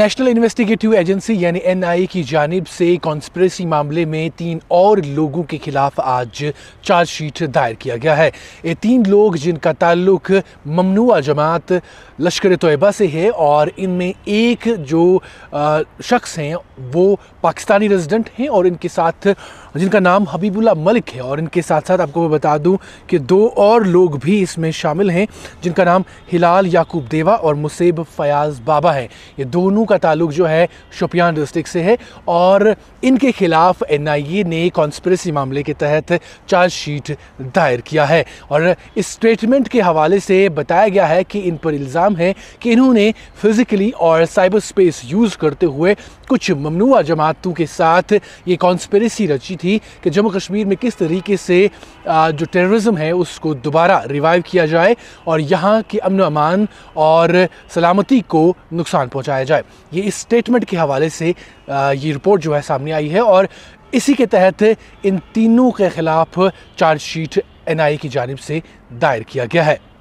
national investigative agency यानी NIA की जानब से कॉन्स्परेसी मामले में तीन और लोगों के खिलाफ आज चार्जशीट दायर किया गया है ये तीन लोग जिनका ताल्लुक ममनुआ जमात लश्कर तयबा से है और इनमें एक जो शख्स हैं वो पाकिस्तानी रेजिडेंट हैं और इनके साथ जिनका नाम हबीबुल्ला मलिक है और इनके साथ साथ आपको मैं बता दूं कि दो और लोग भी इसमें शामिल हैं जिनका नाम हिलाल याकूब देवा और मुसेब फयाज बाबा है ये दोनों का ताल्लुक जो है शोपियान डिस्ट्रिक्ट से है और इनके खिलाफ एन ने कॉन्स्परेसी मामले के तहत चार्जशीट दायर किया है और इस स्टेटमेंट के हवाले से बताया गया है कि इन पर इल्ज़ाम है कि इन्होंने फिज़िकली और साइबर स्पेस यूज़ करते हुए कुछ ममनुआ जमातों के साथ ये कॉन्स्परेसी रची थी कि जम्मू कश्मीर में किस तरीके से जो टेररिज्म है उसको दोबारा रिवाइव किया जाए और यहाँ के अमन अमान और सलामती को नुकसान पहुँचाया जाए ये इस स्टेटमेंट के हवाले से ये रिपोर्ट जो है सामने आई है और इसी के तहत इन तीनों के ख़िलाफ़ चार्जशीट एन की जानब से दायर किया गया है